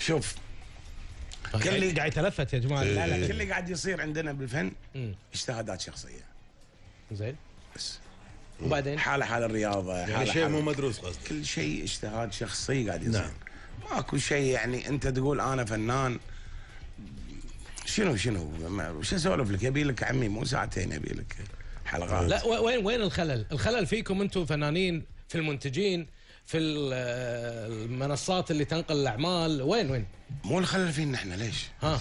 شوف كل اللي قاعد يتلفت يا جماعه إيه. لا لا كل اللي قاعد يصير عندنا بالفن اجتهادات شخصيه زين بس وبعدين حاله حال الرياضه يعني حاله شيء مو مدروس قصدك كل شيء اجتهاد شخصي قاعد يصير نعم ماكو شيء يعني انت تقول انا فنان شنو شنو شو اسولف لك ابي لك عمي مو ساعتين ابي لك حلقات لا وين وين الخلل؟ الخلل فيكم انتم فنانين في المنتجين في المنصات اللي تنقل الاعمال وين وين مو الخلل فينا احنا ليش ها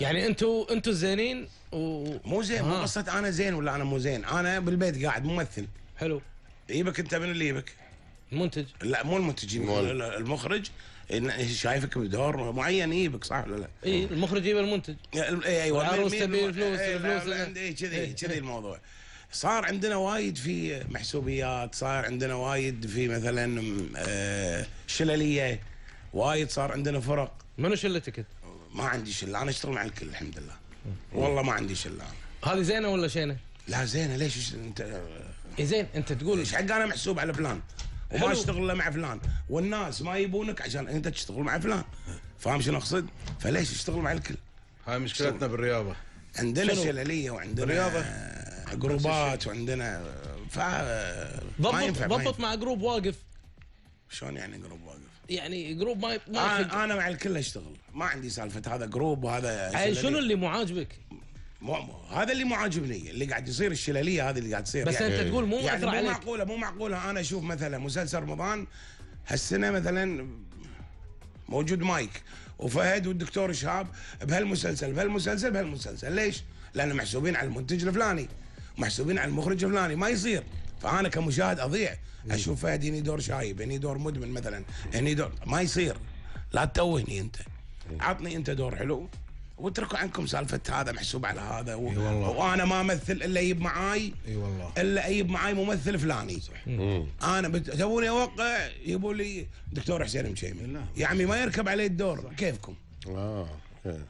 يعني انتم انتم زينين و... مو زين مو قصه انا زين ولا انا مو زين انا بالبيت قاعد ممثل حلو يبك انت من اللي يبك؟ المنتج لا مو المنتج المخرج شايفك بدور معين يجيبك صح ولا لا؟ اي المخرج يجيب المنتج إيه، ايوه العروس تبي إيه، الفلوس الفلوس كذي إيه. كذي الموضوع صار عندنا وايد في محسوبيات صار عندنا وايد في مثلا آه، شلليه وايد صار عندنا فرق منو شلتك انت؟ ما عندي شله انا اشتغل مع الكل الحمد لله والله ما عندي شله هذه زينه ولا شينه؟ لا زينه ليش انت إيه زين انت تقول ايش حق انا محسوب على فلان وما اشتغل الا مع فلان والناس ما يبونك عشان انت تشتغل مع فلان فاهم شنو اقصد؟ فليش اشتغل مع الكل؟ هاي مشكلتنا بالرياضه عندنا شلليه وعندنا بالرياضه جروبات وعندنا ف ضبط ضبط مع جروب واقف شلون يعني جروب واقف؟ يعني جروب ما ما انا, انا مع الكل اشتغل ما عندي سالفه هذا جروب وهذا يعني شنو اللي معاجبك؟ مو مو هذا اللي معاجبني اللي قاعد يصير الشلاليه هذه اللي قاعد تصير بس يعني انت تقول مو يعني مو عليك. معقوله مو معقوله انا اشوف مثلا مسلسل رمضان هالسنه مثلا موجود مايك وفهد والدكتور شهاب بهالمسلسل بهالمسلسل بهالمسلسل ليش؟ لان محسوبين على المنتج الفلاني محسوبين على المخرج الفلاني ما يصير فانا كمشاهد اضيع اشوف فهد هني دور شايب هني دور مدمن مثلا هني دور ما يصير لا تتوهني انت إيه. عطني انت دور حلو واتركوا عنكم سالفه هذا محسوب على هذا و... والله. وانا ما امثل الا يجيب معاي اي والله الا يجيب معاي ممثل فلاني صح. انا بت... تبوني اوقع يبوا لي دكتور حسين مشيمي يا عمي ما يركب علي الدور صح. كيفكم اه إيه.